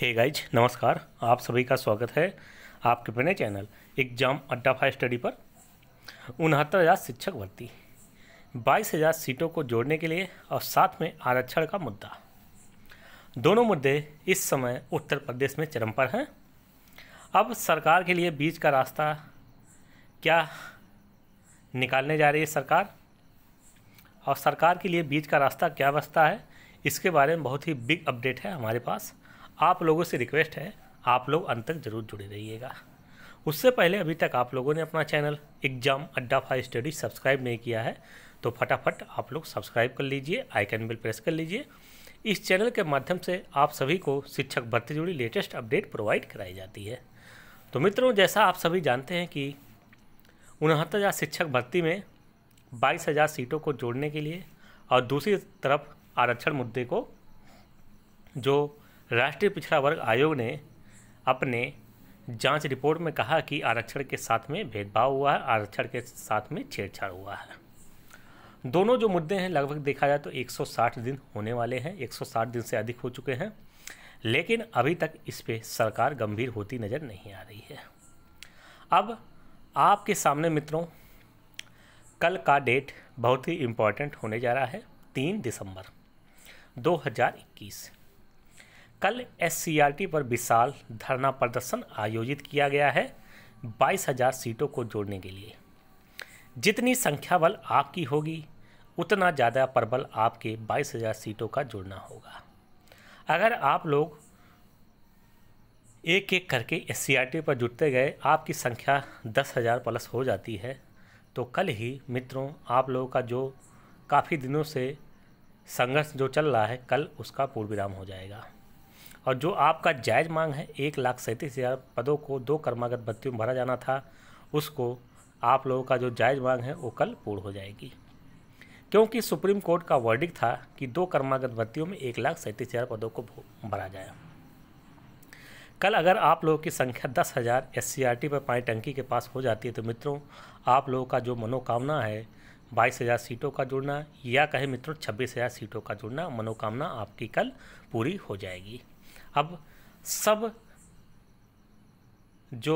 hey guys नमस्कार आप सभी का स्वागत है आपके अपने channel exam Adda five study पर उनहत्तर हज़ार शिक्षक भर्ती बाईस हज़ार सीटों को जोड़ने के लिए और साथ में आरक्षण का मुद्दा दोनों मुद्दे इस समय उत्तर प्रदेश में चरम पर हैं अब सरकार के लिए बीच का रास्ता क्या निकालने जा रही है सरकार और सरकार के लिए बीच का रास्ता क्या बचता है इसके बारे में बहुत ही बिग अपडेट है हमारे पास आप लोगों से रिक्वेस्ट है आप लोग अंत तक ज़रूर जुड़े रहिएगा उससे पहले अभी तक आप लोगों ने अपना channel exam Adda five study subscribe नहीं किया है तो फटाफट आप लोग सब्सक्राइब कर लीजिए आइकन बिल प्रेस कर लीजिए इस चैनल के माध्यम से आप सभी को शिक्षक भर्ती जुड़ी लेटेस्ट अपडेट प्रोवाइड कराई जाती है तो मित्रों जैसा आप सभी जानते हैं कि उनहत्तर हज़ार शिक्षक भर्ती में बाईस हज़ार सीटों को जोड़ने के लिए और दूसरी तरफ आरक्षण मुद्दे को जो राष्ट्रीय पिछड़ा वर्ग आयोग ने अपने जांच रिपोर्ट में कहा कि आरक्षण के साथ में भेदभाव हुआ है आरक्षण के साथ में छेड़छाड़ हुआ है दोनों जो मुद्दे हैं लगभग देखा जाए तो 160 दिन होने वाले हैं 160 दिन से अधिक हो चुके हैं लेकिन अभी तक इस पर सरकार गंभीर होती नज़र नहीं आ रही है अब आपके सामने मित्रों कल का डेट बहुत ही इम्पॉर्टेंट होने जा रहा है तीन दिसंबर 2021 कल एस पर विशाल धरना प्रदर्शन आयोजित किया गया है बाईस हजार सीटों को जोड़ने के लिए जितनी संख्या बल आपकी होगी उतना ज़्यादा प्रबल आपके बाईस हजार सीटों का जोड़ना होगा अगर आप लोग एक एक करके एस पर जुटते गए आपकी संख्या दस हज़ार प्लस हो जाती है तो कल ही मित्रों आप लोगों का जो काफ़ी दिनों से संघर्ष जो चल रहा है कल उसका पूर्व विराम हो जाएगा और जो आपका जायज़ मांग है एक लाख सैंतीस हज़ार पदों को दो कर्मागत भर्ती में भरा जाना था उसको आप लोगों का जो जायज़ मांग है वो कल पूर्ण हो जाएगी क्योंकि सुप्रीम कोर्ट का वर्डिक था कि दो कर्मागत भर्तियों में एक लाख सैंतीस हज़ार पदों को भरा जाए कल अगर आप लोगों की संख्या दस हज़ार एस पर पाई टंकी के पास हो जाती है तो मित्रों आप लोगों का जो मनोकामना है बाईस हज़ार सीटों का जुड़ना या कहें मित्रों छब्बीस हज़ार सीटों का जुड़ना मनोकामना आपकी कल पूरी हो जाएगी अब सब जो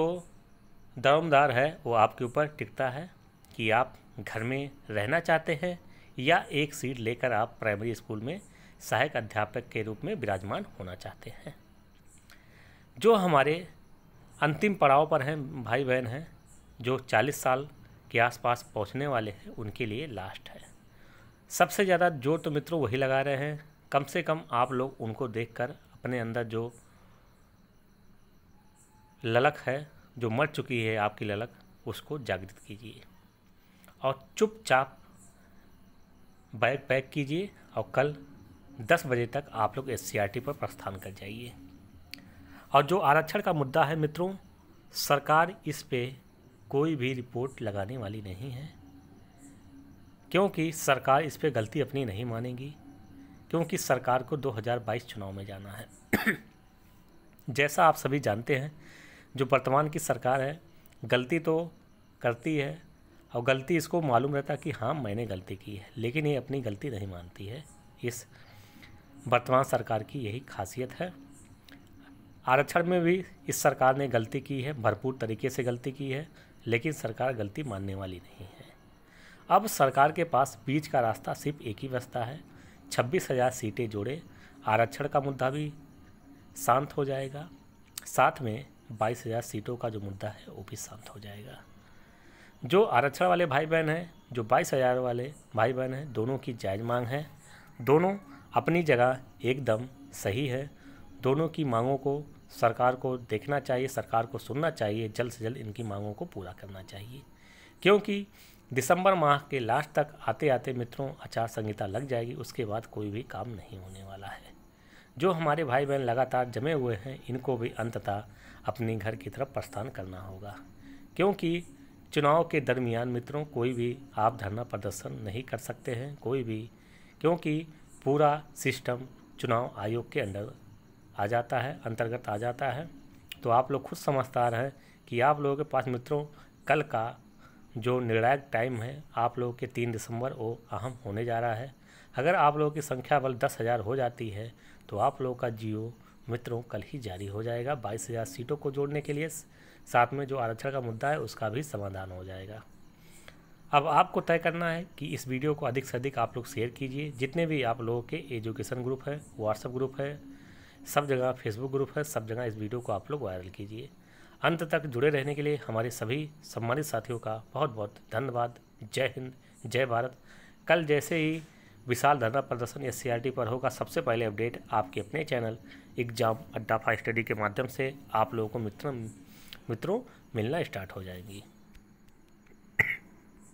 दरमदार है वो आपके ऊपर टिकता है कि आप घर में रहना चाहते हैं या एक सीट लेकर आप प्राइमरी स्कूल में सहायक अध्यापक के रूप में विराजमान होना चाहते हैं जो हमारे अंतिम पड़ाव पर हैं भाई बहन हैं जो 40 साल के आसपास पहुंचने वाले हैं उनके लिए लास्ट है सबसे ज़्यादा जोर तो मित्रों वही लगा रहे हैं कम से कम आप लोग उनको देखकर अपने अंदर जो ललक है जो मर चुकी है आपकी ललक उसको जागृत कीजिए और चुपचाप बैग पैक कीजिए और कल 10 बजे तक आप लोग एस पर प्रस्थान कर जाइए और जो आरक्षण का मुद्दा है मित्रों सरकार इस पर कोई भी रिपोर्ट लगाने वाली नहीं है क्योंकि सरकार इस पर गलती अपनी नहीं मानेगी क्योंकि सरकार को 2022 चुनाव में जाना है जैसा आप सभी जानते हैं जो वर्तमान की सरकार है गलती तो करती है और गलती इसको मालूम रहता कि हाँ मैंने गलती की है लेकिन ये अपनी गलती नहीं मानती है इस वर्तमान सरकार की यही खासियत है आरक्षण में भी इस सरकार ने गलती की है भरपूर तरीके से गलती की है लेकिन सरकार गलती मानने वाली नहीं है अब सरकार के पास बीच का रास्ता सिर्फ एक ही रास्ता है छब्बीस हज़ार सीटें जोड़े आरक्षण का मुद्दा भी शांत हो जाएगा साथ में बाईस हज़ार सीटों का जो मुद्दा है वो भी शांत हो जाएगा जो आरक्षण वाले भाई बहन हैं जो बाईस हज़ार वाले भाई बहन हैं दोनों की जायज़ मांग है दोनों अपनी जगह एकदम सही है दोनों की मांगों को सरकार को देखना चाहिए सरकार को सुनना चाहिए जल्द से जल्द इनकी मांगों को पूरा करना चाहिए क्योंकि दिसंबर माह के लास्ट तक आते आते मित्रों आचार संहिता लग जाएगी उसके बाद कोई भी काम नहीं होने वाला है जो हमारे भाई बहन लगातार जमे हुए हैं इनको भी अंततः अपने घर की तरफ प्रस्थान करना होगा क्योंकि चुनाव के दरमियान मित्रों कोई भी आप धरना प्रदर्शन नहीं कर सकते हैं कोई भी क्योंकि पूरा सिस्टम चुनाव आयोग के अंडर आ जाता है अंतर्गत आ जाता है तो आप लोग खुद समझदार हैं कि आप लोगों के पास मित्रों कल का जो निर्णायक टाइम है आप लोगों के तीन दिसंबर वो अहम होने जा रहा है अगर आप लोगों की संख्या बल दस हज़ार हो जाती है तो आप लोगों का जियो मित्रों कल ही जारी हो जाएगा बाईस हज़ार सीटों को जोड़ने के लिए साथ में जो आरक्षण का मुद्दा है उसका भी समाधान हो जाएगा अब आपको तय करना है कि इस वीडियो को अधिक से अधिक आप लोग शेयर कीजिए जितने भी आप लोगों के एजुकेशन ग्रुप है व्हाट्सएप ग्रुप है सब जगह फेसबुक ग्रुप है सब जगह इस वीडियो को आप लोग वायरल कीजिए अंत तक जुड़े रहने के लिए हमारे सभी सम्मानित साथियों का बहुत बहुत धन्यवाद जय हिंद जय भारत कल जैसे ही विशाल धरना प्रदर्शन एस पर होगा सबसे पहले अपडेट आपके अपने channel exam Adda five study के माध्यम से आप लोगों को मित्र मित्रों मिलना स्टार्ट हो जाएंगी